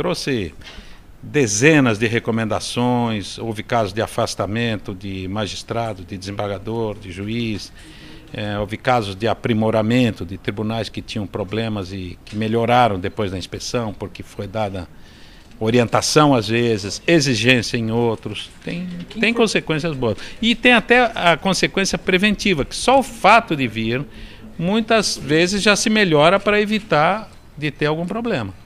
trouxe dezenas de recomendações, houve casos de afastamento de magistrado, de desembargador, de juiz, é, houve casos de aprimoramento de tribunais que tinham problemas e que melhoraram depois da inspeção, porque foi dada orientação às vezes, exigência em outros, tem, tem consequências boas. E tem até a consequência preventiva, que só o fato de vir, muitas vezes já se melhora para evitar de ter algum problema.